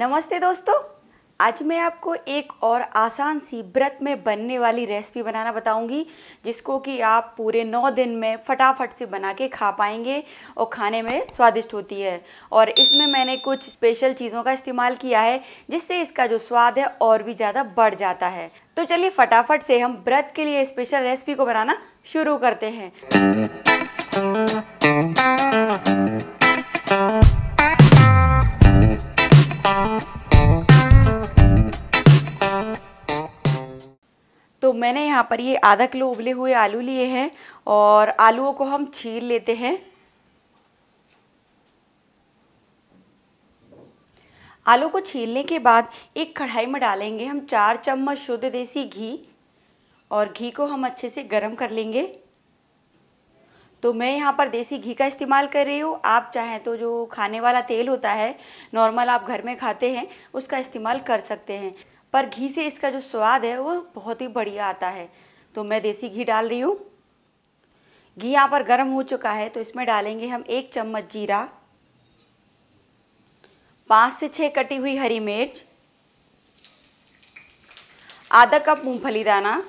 नमस्ते दोस्तों आज मैं आपको एक और आसान सी व्रत में बनने वाली रेसिपी बनाना बताऊंगी जिसको कि आप पूरे नौ दिन में फटाफट से बना के खा पाएंगे और खाने में स्वादिष्ट होती है और इसमें मैंने कुछ स्पेशल चीज़ों का इस्तेमाल किया है जिससे इसका जो स्वाद है और भी ज़्यादा बढ़ जाता है तो चलिए फटाफट से हम व्रत के लिए स्पेशल रेसिपी को बनाना शुरू करते हैं मैंने यहाँ पर ये आधा किलो उबले हुए आलू लिए हैं और आलूओं को हम छील लेते हैं आलू को छीलने के बाद एक कढ़ाई में डालेंगे हम चार चम्मच शुद्ध देसी घी और घी को हम अच्छे से गर्म कर लेंगे तो मैं यहाँ पर देसी घी का इस्तेमाल कर रही हूँ आप चाहें तो जो खाने वाला तेल होता है नॉर्मल आप घर में खाते हैं उसका इस्तेमाल कर सकते हैं पर घी से इसका जो स्वाद है वो बहुत ही बढ़िया आता है तो मैं देसी घी डाल रही हूँ घी यहाँ पर गर्म हो चुका है तो इसमें डालेंगे हम एक चम्मच जीरा पाँच से छः कटी हुई हरी मिर्च आधा कप मूंगफली दाना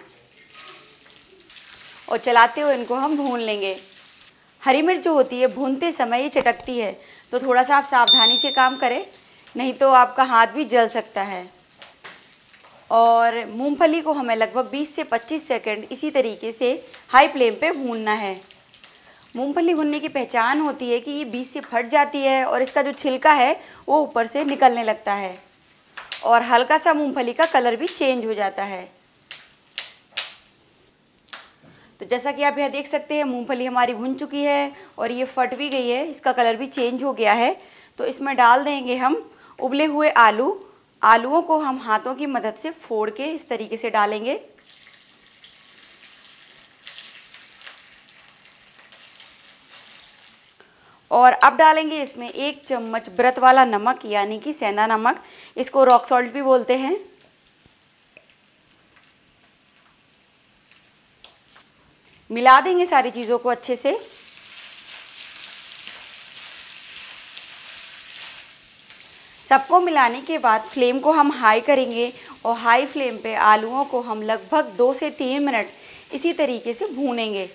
और चलाते हुए इनको हम भून लेंगे हरी मिर्च जो होती है भूनते समय ये चटकती है तो थोड़ा सा आप सावधानी से काम करें नहीं तो आपका हाथ भी जल सकता है और मूंगफली को हमें लगभग 20 से 25 सेकंड इसी तरीके से हाई फ्लेम पे भूनना है मूंगफली भुनने की पहचान होती है कि ये बीज से फट जाती है और इसका जो छिलका है वो ऊपर से निकलने लगता है और हल्का सा मूंगफली का कलर भी चेंज हो जाता है तो जैसा कि आप यह देख सकते हैं मूंगफली हमारी भुन चुकी है और ये फट भी गई है इसका कलर भी चेंज हो गया है तो इसमें डाल देंगे हम उबले हुए आलू आलूओं को हम हाथों की मदद से फोड़ के इस तरीके से डालेंगे और अब डालेंगे इसमें एक चम्मच व्रत वाला नमक यानी कि सेंधा नमक इसको रॉक सॉल्ट भी बोलते हैं मिला देंगे सारी चीज़ों को अच्छे से सबको मिलाने के बाद फ्लेम को हम हाई करेंगे और हाई फ्लेम पे आलूओं को हम लगभग दो से तीन मिनट इसी तरीके से भूनेंगे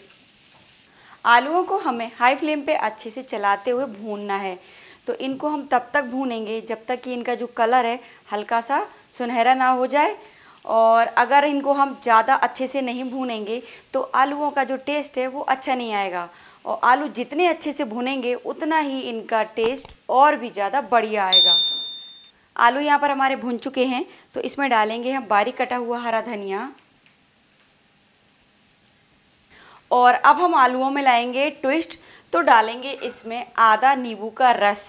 आलूओं को हमें हाई फ्लेम पे अच्छे से चलाते हुए भूनना है तो इनको हम तब तक भूनेंगे जब तक कि इनका जो कलर है हल्का सा सुनहरा ना हो जाए और अगर इनको हम ज़्यादा अच्छे से नहीं भूनेंगे तो आलूओं का जो टेस्ट है वो अच्छा नहीं आएगा और आलू जितने अच्छे से भुनेंगे उतना ही इनका टेस्ट और भी ज़्यादा बढ़िया आएगा आलू यहाँ पर हमारे भुन चुके हैं तो इसमें डालेंगे हम बारीक कटा हुआ हरा धनिया और अब हम आलूओं में लाएंगे ट्विस्ट तो डालेंगे इसमें आधा नींबू का रस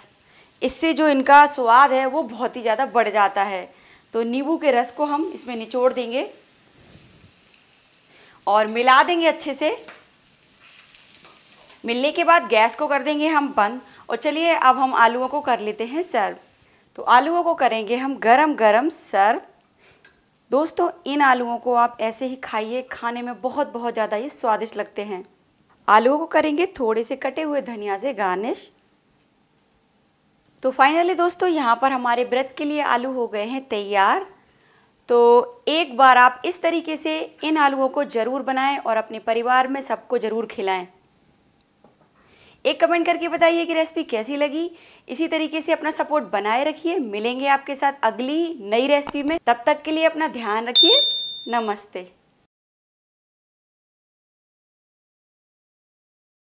इससे जो इनका स्वाद है वो बहुत ही ज़्यादा बढ़ जाता है तो नींबू के रस को हम इसमें निचोड़ देंगे और मिला देंगे अच्छे से मिलने के बाद गैस को कर देंगे हम बंद और चलिए अब हम आलूओं को कर लेते हैं सर्व तो आलूओं को करेंगे हम गरम गरम सर्व दोस्तों इन आलूओं को आप ऐसे ही खाइए खाने में बहुत बहुत ज़्यादा ये स्वादिष्ट लगते हैं आलूओं को करेंगे थोड़े से कटे हुए धनिया से गार्निश तो फाइनली दोस्तों यहाँ पर हमारे व्रत के लिए आलू हो गए हैं तैयार तो एक बार आप इस तरीके से इन आलूओं को ज़रूर बनाएं और अपने परिवार में सबको ज़रूर खिलाएं एक कमेंट करके बताइए कि रेसिपी कैसी लगी इसी तरीके से अपना सपोर्ट बनाए रखिए मिलेंगे आपके साथ अगली नई रेसिपी में तब तक के लिए अपना ध्यान रखिए नमस्ते